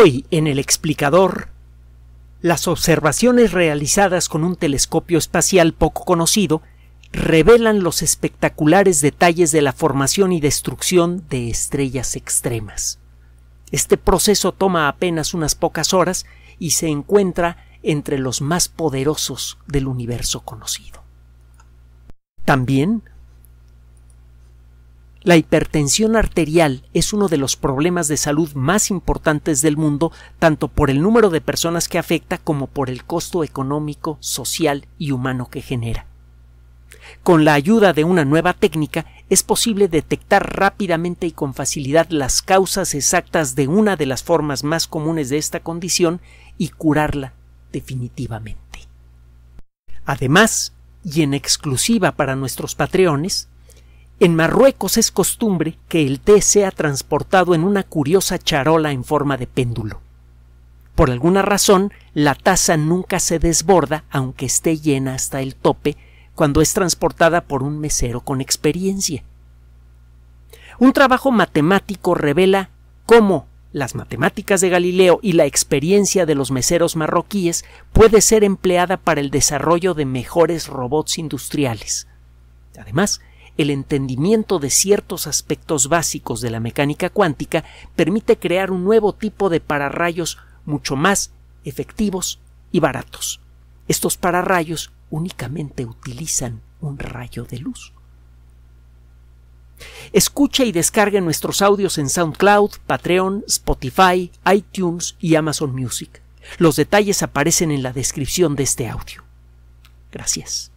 Hoy en el explicador, las observaciones realizadas con un telescopio espacial poco conocido revelan los espectaculares detalles de la formación y destrucción de estrellas extremas. Este proceso toma apenas unas pocas horas y se encuentra entre los más poderosos del universo conocido. También la hipertensión arterial es uno de los problemas de salud más importantes del mundo, tanto por el número de personas que afecta como por el costo económico, social y humano que genera. Con la ayuda de una nueva técnica es posible detectar rápidamente y con facilidad las causas exactas de una de las formas más comunes de esta condición y curarla definitivamente. Además, y en exclusiva para nuestros patreones, en Marruecos es costumbre que el té sea transportado en una curiosa charola en forma de péndulo. Por alguna razón, la taza nunca se desborda, aunque esté llena hasta el tope, cuando es transportada por un mesero con experiencia. Un trabajo matemático revela cómo las matemáticas de Galileo y la experiencia de los meseros marroquíes puede ser empleada para el desarrollo de mejores robots industriales. Además, el entendimiento de ciertos aspectos básicos de la mecánica cuántica permite crear un nuevo tipo de pararrayos mucho más efectivos y baratos. Estos pararrayos únicamente utilizan un rayo de luz. Escucha y descargue nuestros audios en SoundCloud, Patreon, Spotify, iTunes y Amazon Music. Los detalles aparecen en la descripción de este audio. Gracias.